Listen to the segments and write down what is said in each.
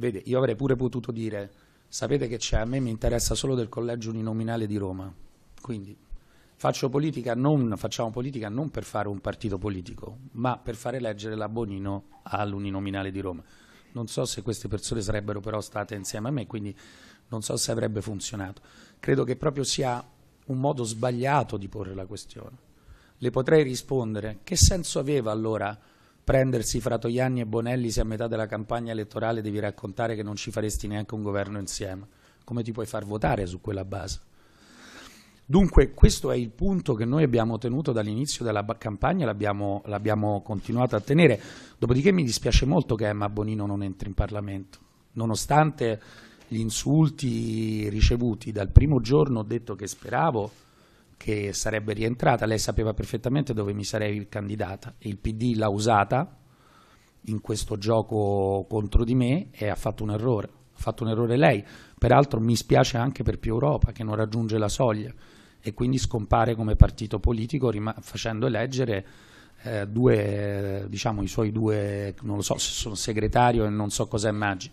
Vede, io avrei pure potuto dire, sapete che c'è, a me mi interessa solo del collegio uninominale di Roma, quindi faccio politica non, facciamo politica non per fare un partito politico, ma per fare eleggere la Bonino all'uninominale di Roma. Non so se queste persone sarebbero però state insieme a me, quindi non so se avrebbe funzionato. Credo che proprio sia un modo sbagliato di porre la questione. Le potrei rispondere, che senso aveva allora prendersi fra Togliani e Bonelli se a metà della campagna elettorale devi raccontare che non ci faresti neanche un governo insieme? Come ti puoi far votare su quella base? Dunque questo è il punto che noi abbiamo tenuto dall'inizio della campagna l'abbiamo continuato a tenere. Dopodiché mi dispiace molto che Emma Bonino non entri in Parlamento, nonostante gli insulti ricevuti dal primo giorno ho detto che speravo che sarebbe rientrata, lei sapeva perfettamente dove mi sarei candidata, il PD l'ha usata in questo gioco contro di me e ha fatto un errore, ha fatto un errore lei, peraltro mi spiace anche per più Europa che non raggiunge la soglia e quindi scompare come partito politico facendo eleggere eh, due, diciamo i suoi due, non lo so se sono segretario e non so cos'è Maggi,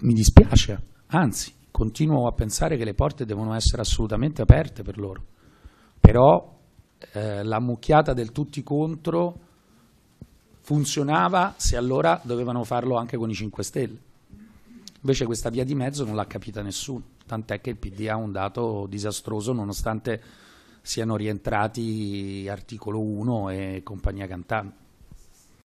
mi dispiace, anzi continuo a pensare che le porte devono essere assolutamente aperte per loro però eh, la mucchiata del tutti contro funzionava se allora dovevano farlo anche con i 5 Stelle. Invece questa via di mezzo non l'ha capita nessuno, tant'è che il PD ha un dato disastroso nonostante siano rientrati articolo 1 e compagnia cantante.